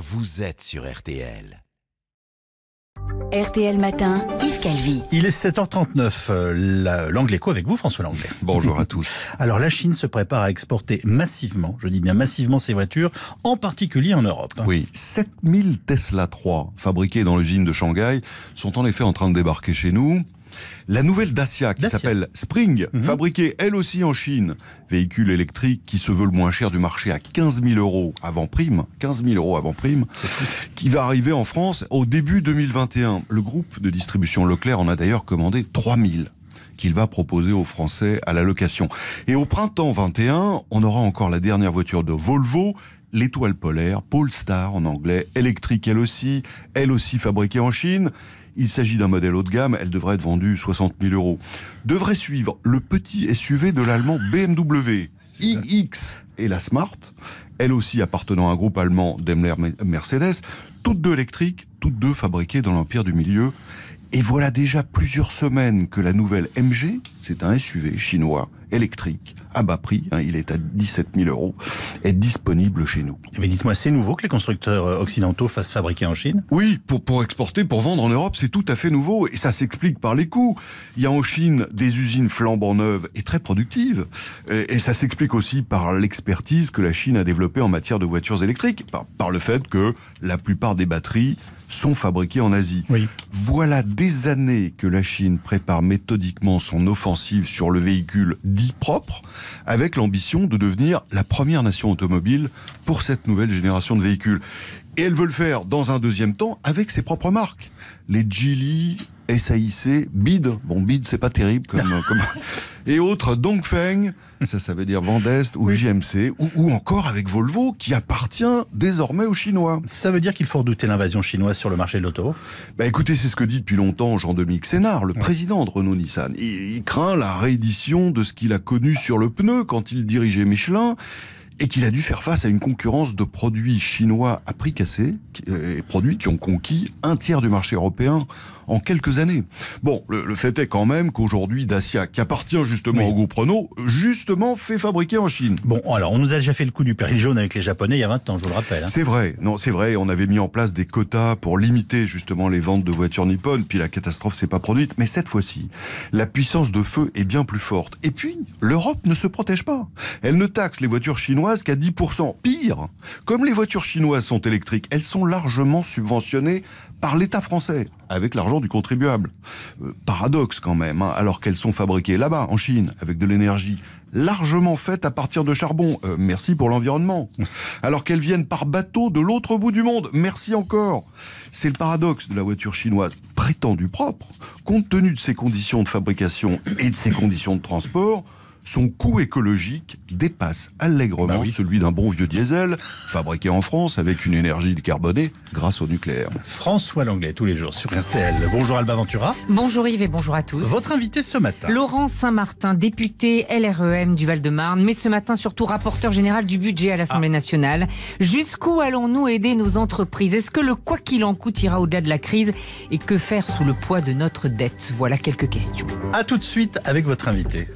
vous êtes sur RTL. RTL Matin, Yves Calvi. Il est 7h39, l'anglais co avec vous François Langlais. Bonjour à tous. Alors la Chine se prépare à exporter massivement, je dis bien massivement ses voitures, en particulier en Europe. Oui, 7000 Tesla 3 fabriqués dans l'usine de Shanghai sont en effet en train de débarquer chez nous. La nouvelle Dacia, qui s'appelle Spring, mhm. fabriquée elle aussi en Chine, véhicule électrique qui se veut le moins cher du marché à 15 000 euros avant prime, 15 000 euros avant prime, qui va arriver en France au début 2021. Le groupe de distribution Leclerc en a d'ailleurs commandé 3 000 qu'il va proposer aux Français à la location. Et au printemps 21, on aura encore la dernière voiture de Volvo, l'étoile polaire, Polestar en anglais, électrique elle aussi, elle aussi fabriquée en Chine. Il s'agit d'un modèle haut de gamme, elle devrait être vendue 60 000 euros. Devrait suivre le petit SUV de l'allemand BMW, iX et la Smart, elle aussi appartenant à un groupe allemand Daimler-Mercedes, toutes deux électriques, toutes deux fabriquées dans l'Empire du Milieu. Et voilà déjà plusieurs semaines que la nouvelle MG, c'est un SUV chinois, électrique à bas prix, hein, il est à 17 000 euros, est disponible chez nous. Mais eh dites-moi, c'est nouveau que les constructeurs euh, occidentaux fassent fabriquer en Chine Oui, pour, pour exporter, pour vendre en Europe, c'est tout à fait nouveau et ça s'explique par les coûts. Il y a en Chine des usines flambant neuves et très productives et, ça s'explique aussi par l'expertise que la Chine a développée en matière de voitures électriques, par le fait que la plupart des batteries sont fabriqués en Asie. Voilà des années que la Chine prépare méthodiquement son offensive sur le véhicule dit propre, avec l'ambition de devenir la première nation automobile pour cette nouvelle génération de véhicules. Et elle veut le faire dans un deuxième temps avec ses propres marques. Les Geely, SAIC, BID. Bon, BID, c'est pas terrible Et autres, Dongfeng, ça, ça veut dire Vendest ou GMC ou, encore avec Volvo, qui appartient désormais aux Chinois. Ça veut dire qu'il faut redouter l'invasion chinoise sur le marché de l'auto bah Écoutez, c'est ce que dit depuis longtemps Jean-Dominique Xénard, le président de Renault-Nissan. Il, craint la réédition de ce qu'il a connu sur le pneu quand il dirigeait Michelin et qu'il a dû faire face à une concurrence de produits chinois à prix cassé, euh, et produits qui ont conquis un tiers du marché européen en quelques années. Bon, le, fait est quand même qu'aujourd'hui, Dacia, qui appartient justement au groupe Renault, justement fait fabriquer en Chine. Bon, alors on nous a déjà fait le coup du péril jaune avec les Japonais il y a 20 ans, je vous le rappelle. Hein. C'est vrai, non, c'est vrai. On avait mis en place des quotas pour limiter justement les ventes de voitures nippones, puis la catastrophe s'est pas produite. Mais cette fois-ci, la puissance de feu est bien plus forte. Et puis, l'Europe ne se protège pas. Elle ne taxe les voitures chinoises qu'à 10%. Pire, comme les voitures chinoises sont électriques, elles sont largement subventionnées par l'État français avec l'argent du contribuable. Euh, paradoxe quand même, hein, alors qu'elles sont fabriquées là-bas, en Chine, avec de l'énergie largement faite à partir de charbon. Euh, merci pour l'environnement. Alors qu'elles viennent par bateau de l'autre bout du monde. Merci encore. C'est le paradoxe de la voiture chinoise, prétendue propre, compte tenu de ses conditions de fabrication et de ses conditions de transport son coût écologique dépasse allègrement bah celui d'un bon vieux diesel fabriqué en France avec une énergie décarbonée grâce au nucléaire. François Langlais, tous les jours sur RTL. Bonjour Alba Ventura. Bonjour Yves et bonjour à tous. Votre invité ce matin. Laurent Saint-Martin, député LREM du Val-de-Marne, mais ce matin surtout rapporteur général du budget à l'Assemblée ah. nationale. Jusqu'où allons-nous aider nos entreprises Est-ce que le quoi qu'il en coûte ira au-delà de la crise Et que faire sous le poids de notre dette Voilà quelques questions. A tout de suite avec votre invité.